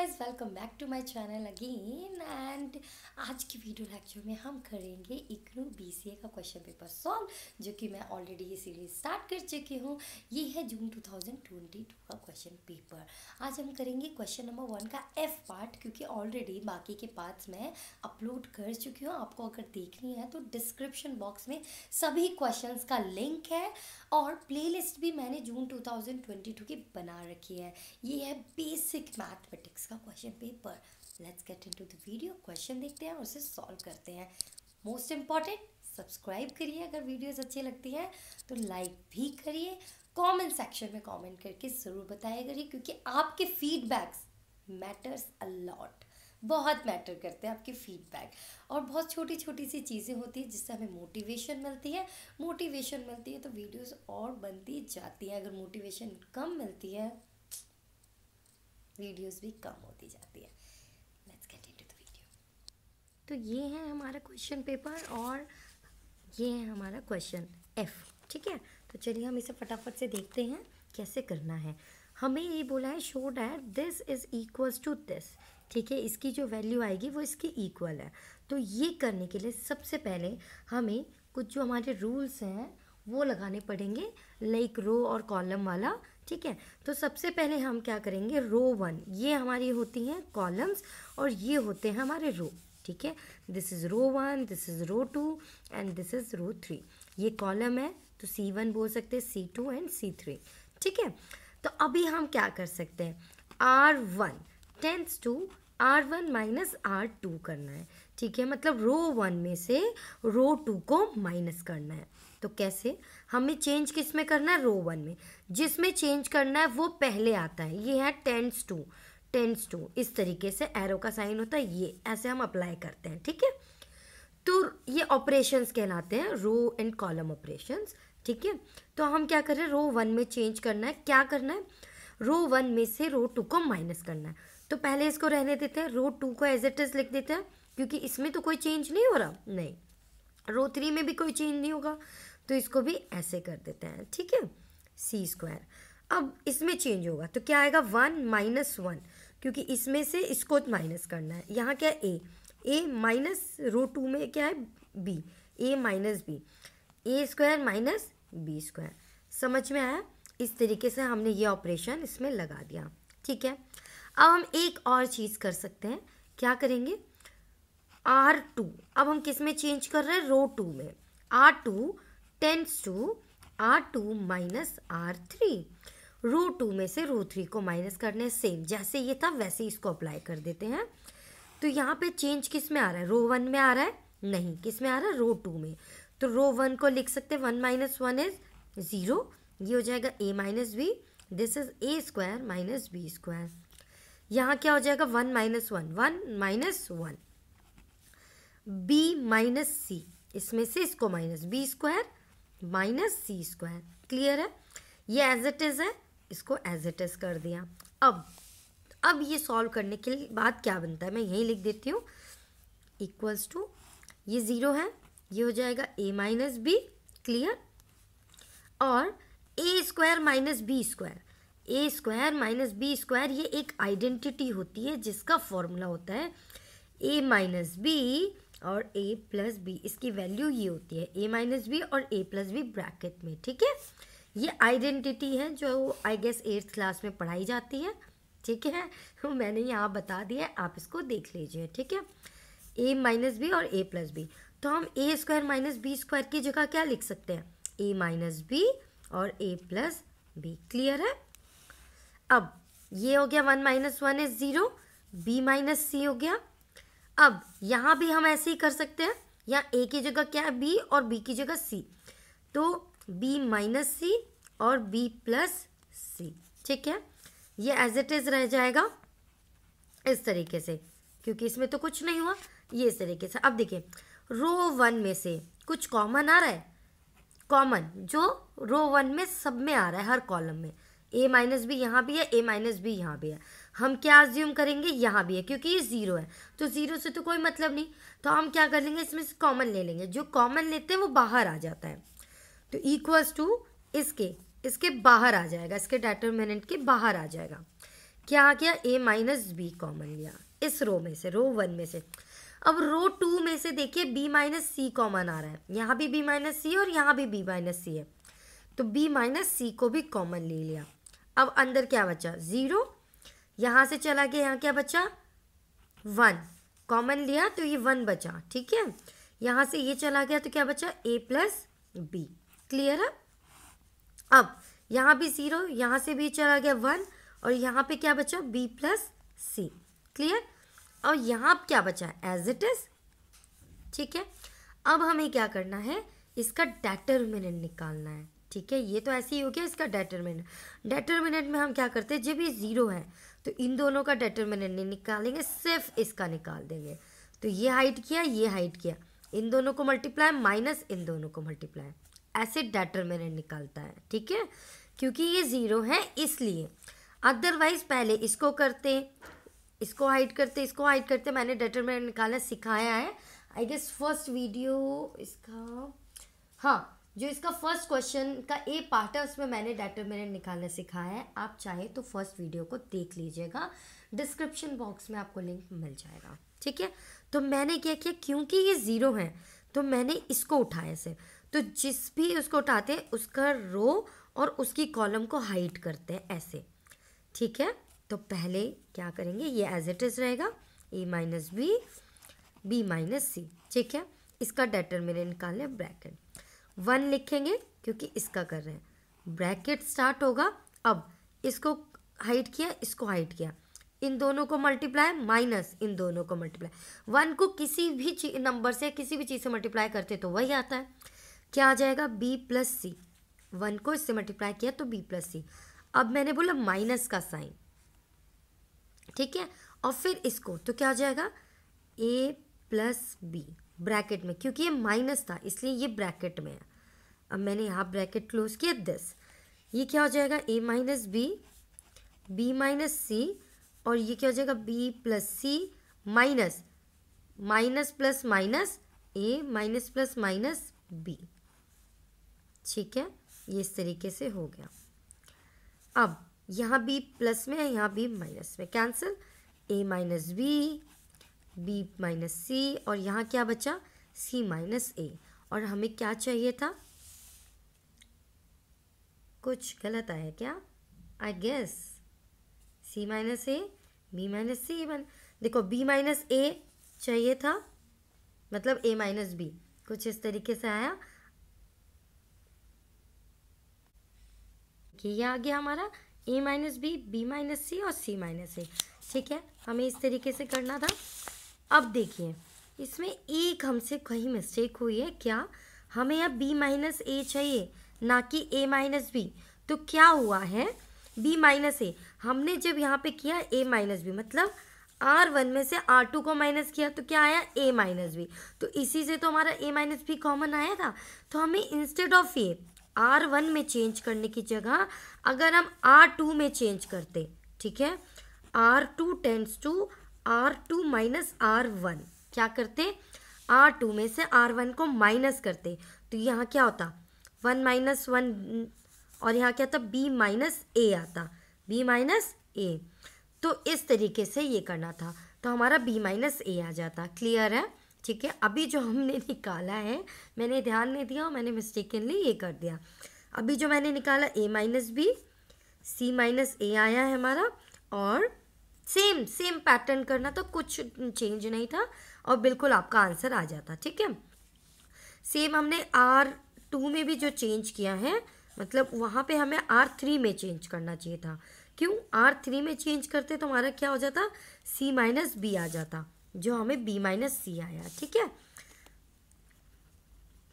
guys welcome back to my channel again and आज की video lecture में हम करेंगे इग्नू बीसीए का क्वेश्चन पेपर सॉल्व जो कि मैं ऑलरेडी ये सीरीज स्टार्ट कर चुकी हूँ ये है जून 2022 का क्वेश्चन पेपर आज हम करेंगे क्वेश्चन नंबर वन का एफ पार्ट क्योंकि ऑलरेडी बाकी के पार्ट्स मैं अपलोड कर चुकी हूँ आपको अगर देखनी है तो डिस्क्रिप्शन बॉक्स में सभी क्वेश्चन का लिंक है और लिस्ट भी मैंने जून टू की बना रखी है ये है बेसिक मैथमेटिक्स का question paper let's get into the video question देखते हैं और उसे सॉल्व करते हैं मोस्ट इम्पॉर्टेंट सब्सक्राइब करिए अगर वीडियोस अच्छी लगती हैं तो लाइक भी करिए कमेंट सेक्शन में कमेंट करके ज़रूर बताया करिए क्योंकि आपके फीडबैक्स मैटर्स अलॉट बहुत मैटर करते हैं आपके फीडबैक और बहुत छोटी छोटी सी चीज़ें होती हैं जिससे हमें मोटिवेशन मिलती है मोटिवेशन मिलती है तो वीडियोस और बनती जाती हैं अगर मोटिवेशन कम मिलती है वीडियोस भी कम होती जाती है let's get into the video तो ये है हमारा क्वेश्चन पेपर और ये है हमारा क्वेश्चन एफ़ ठीक है तो चलिए हम इसे फटाफट से देखते हैं कैसे करना है हमें ये बोला है show that this is equals to this ठीक है इसकी जो वैल्यू आएगी वो इसकी इक्वल है तो ये करने के लिए सबसे पहले हमें कुछ जो हमारे रूल्स हैं वो लगाने पड़ेंगे लाइक रो और कॉलम वाला ठीक है तो सबसे पहले हम क्या करेंगे रो वन ये हमारी होती हैं कॉलम्स और ये होते हैं हमारे रो ठीक है this is row one this is row two and this is row three ये कॉलम है तो सी वन बोल सकते हैं C two and C three ठीक है तो अभी हम क्या कर सकते हैं R one tends to R one minus R two करना है ठीक है मतलब रो वन में से रो टू को माइनस करना है तो कैसे हमें चेंज किस में करना है रो वन में जिसमें चेंज करना है वो पहले आता है ये है टेंस टू टेंस टू इस तरीके से एरो का साइन होता है ये ऐसे हम अप्लाई करते हैं ठीक है तो ये ऑपरेशंस कहलाते हैं रो एंड कॉलम ऑपरेशंस ठीक है तो हम क्या कर रहे हैं रो वन में चेंज करना है क्या करना है रो वन में से रो टू को माइनस करना है तो पहले इसको रहने देते हैं रो टू को एज इट इज लिख देते हैं क्योंकि इसमें तो कोई चेंज नहीं हो रहा नहीं रो थ्री में भी कोई चेंज नहीं होगा तो इसको भी ऐसे कर देते हैं ठीक है सी स्क्वायर अब इसमें चेंज होगा तो क्या आएगा वन माइनस वन क्योंकि इसमें से इसको माइनस करना है यहाँ क्या है ए ए माइनस रो टू में क्या है B A minus B A square minus B square समझ में आया इस तरीके से हमने ये ऑपरेशन इसमें लगा दिया ठीक है अब हम एक और चीज़ कर सकते हैं क्या करेंगे आर टू अब हम किस में चेंज कर रहे हैं रो टू में R two tends to R two minus R three row two में से रो थ्री को माइनस करने सेम जैसे ये था वैसे इसको अप्लाई कर देते हैं तो यहाँ पे चेंज किस में आ रहा है रो वन में आ रहा है नहीं किस में आ रहा है रो टू में तो रो वन को लिख सकते हैं one minus one is zero ये हो जाएगा A minus B this is A square minus B square यहाँ क्या हो जाएगा one minus one one minus one B minus C इसमें से इसको minus B square minus C square clear है ये एज इट इज़ है इसको एज इट इज़ कर दिया अब अब ये सॉल्व करने के लिए बाद क्या बनता है मैं यही लिख देती हूँ इक्वल्स टू ये ज़ीरो है ये हो जाएगा ए माइनस बी क्लियर और A square minus B square A square minus B square ये एक आइडेंटिटी होती है जिसका फॉर्मूला होता है ए माइनस बी और ए प्लस बी इसकी वैल्यू ये होती है ए माइनस बी और ए प्लस बी ब्रैकेट में ठीक है ये आइडेंटिटी है जो आई गेस एट्थ क्लास में पढ़ाई जाती है ठीक है तो मैंने यहाँ बता दिया है आप इसको देख लीजिए ठीक है ए माइनस बी और ए प्लस बी तो हम A square minus B square की जगह क्या लिख सकते हैं ए माइनस बी और ए प्लस बी क्लियर है अब ये हो गया one minus one is zero B minus C हो गया अब यहाँ भी हम ऐसे ही कर सकते हैं यहाँ ए की जगह क्या है बी और बी की जगह सी तो बी माइनस सी और बी प्लस सी ठीक है ये एज इट इज़ रह जाएगा इस तरीके से क्योंकि इसमें तो कुछ नहीं हुआ ये इस तरीके से अब देखिए रो वन में से कुछ कॉमन आ रहा है कॉमन जो रो वन में सब में आ रहा है हर कॉलम में ए माइनस बी यहाँ भी है ए माइनस बी यहाँ भी है हम क्या ज्यूम करेंगे यहाँ भी है क्योंकि ये ज़ीरो है तो ज़ीरो से तो कोई मतलब नहीं तो हम क्या कर लेंगे इसमें से कॉमन ले लेंगे जो कॉमन लेते हैं वो बाहर आ जाता है तो इक्वल्स टू इसके इसके बाहर आ जाएगा इसके डेटरमिनेंट के बाहर आ जाएगा क्या आ गया ए माइनस बी कॉमन लिया इस रो में से रो वन में से अब रो टू में से देखिए बी माइनस सी कॉमन आ रहा है यहाँ भी बी माइनस सी और यहाँ भी बी माइनस सी है तो बी माइनस सी को भी कॉमन ले लिया अब अंदर क्या बचा ज़ीरो यहाँ से चला गया यहाँ क्या बचा वन कॉमन लिया तो ये वन बचा ठीक है यहाँ से ये चला गया तो क्या बचा ए प्लस बी क्लियर है अब यहाँ भी ज़ीरो यहाँ से भी चला गया वन और यहाँ पे क्या बचा बी प्लस सी क्लियर और यहाँ क्या बचा एज इट इज़ ठीक है अब हमें क्या करना है इसका डेटरमिनेंट निकालना है ठीक है ये तो ऐसे ही हो गया इसका डेटरमिनेंट डेटरमिनेंट में हम क्या करते हैं जब ये ज़ीरो है तो इन दोनों का डिटर्मिनेंट नहीं निकालेंगे सिर्फ इसका निकाल देंगे तो ये हाइट किया ये हाइट किया इन दोनों को मल्टीप्लाई माइनस इन दोनों को मल्टीप्लाई ऐसे डेटरमिनेंट निकालता है ठीक है क्योंकि ये ज़ीरो है इसलिए अदरवाइज पहले इसको करते इसको हाइड करते इसको हाइड करते मैंने डेटरमिनेंट निकालना सिखाया है आई गेस फर्स्ट वीडियो इसका हाँ जो इसका फर्स्ट क्वेश्चन का ए पार्ट है उसमें मैंने डेटरमिनेंट निकालना सिखाया है आप चाहे तो फर्स्ट वीडियो को देख लीजिएगा डिस्क्रिप्शन बॉक्स में आपको लिंक मिल जाएगा ठीक है तो मैंने क्या किया क्योंकि ये ज़ीरो है तो मैंने इसको उठाया से तो जिस भी उसको उठाते हैं उसका रो और उसकी कॉलम को हाइट करते हैं ऐसे ठीक है तो पहले क्या करेंगे ये एज इट इज़ रहेगा A minus B B minus C ठीक है इसका डेटरमिनेंट निकालना ब्रैकेट वन लिखेंगे क्योंकि इसका कर रहे हैं ब्रैकेट स्टार्ट होगा अब इसको हाइट किया इसको हाइट किया इन दोनों को मल्टीप्लाई माइनस इन दोनों को मल्टीप्लाई वन को किसी भी नंबर से किसी भी चीज़ से मल्टीप्लाई करते तो वही आता है क्या आ जाएगा बी प्लस सी वन को इससे मल्टीप्लाई किया तो बी प्लस सी अब मैंने बोला माइनस का साइन ठीक है और फिर इसको तो क्या आ जाएगा ए प्लस बी ब्रैकेट में क्योंकि ये माइनस था इसलिए ये ब्रैकेट में है अब मैंने यहाँ ब्रैकेट क्लोज किया दिस ये क्या हो जाएगा A minus B B minus C और ये क्या हो जाएगा B plus C minus minus plus minus A minus plus minus B ठीक है ये इस तरीके से हो गया अब यहाँ बी प्लस में है यहाँ बी माइनस में cancel A minus B B minus C और यहाँ क्या बचा सी माइनस ए और हमें क्या चाहिए था कुछ गलत आया क्या I guess C minus A B minus C बन देखो बी माइनस ए चाहिए था मतलब ए माइनस बी कुछ इस तरीके से आया कि ये आ गया हमारा A minus B B minus C और सी माइनस ए ठीक है हमें इस तरीके से करना था अब देखिए इसमें एक हमसे कहीं मिस्टेक हुई है क्या हमें अब बी माइनस ए चाहिए ना कि ए माइनस बी तो क्या हुआ है बी माइनस ए हमने जब यहाँ पे किया ए माइनस बी मतलब आर वन में से आर टू को माइनस किया तो क्या आया ए माइनस बी तो इसी से तो हमारा ए माइनस बी कॉमन आया था तो हमें instead of A R one में चेंज करने की जगह अगर हम आर टू में चेंज करते ठीक है R two tends to R two minus R one क्या करते आर टू में से आर वन को माइनस करते तो यहाँ क्या होता वन माइनस वन और यहाँ क्या था बी माइनस ए आता बी माइनस ए तो इस तरीके से ये करना था तो हमारा बी माइनस ए आ जाता क्लियर है ठीक है अभी जो हमने निकाला है मैंने ध्यान नहीं दिया और मैंने मिस्टेकनली ये कर दिया अभी जो मैंने निकाला A minus B C minus A आया है हमारा और सेम सेम पैटर्न करना तो कुछ चेंज नहीं था और बिल्कुल आपका आंसर आ जाता ठीक है सेम हमने आर टू में भी जो चेंज किया है मतलब वहाँ पे हमें आर थ्री में चेंज करना चाहिए था क्यों आर थ्री में चेंज करते तो हमारा क्या हो जाता सी माइनस बी आ जाता जो हमें बी माइनस सी आया ठीक है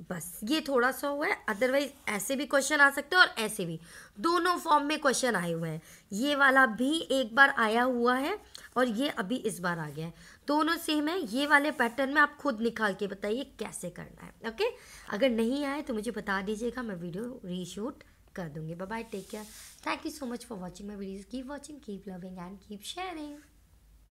बस ये थोड़ा सा हुआ है अदरवाइज ऐसे भी क्वेश्चन आ सकते हैं और ऐसे भी दोनों फॉर्म में क्वेश्चन आए हुए हैं ये वाला भी एक बार आया हुआ है और ये अभी इस बार आ गया है दोनों सेम है ये वाले पैटर्न में आप खुद निकाल के बताइए कैसे करना है ओके अगर नहीं आए तो मुझे बता दीजिएगा मैं वीडियो रीशूट कर दूंगी bye take care thank you so much for watching my videos keep watching keep loving and keep sharing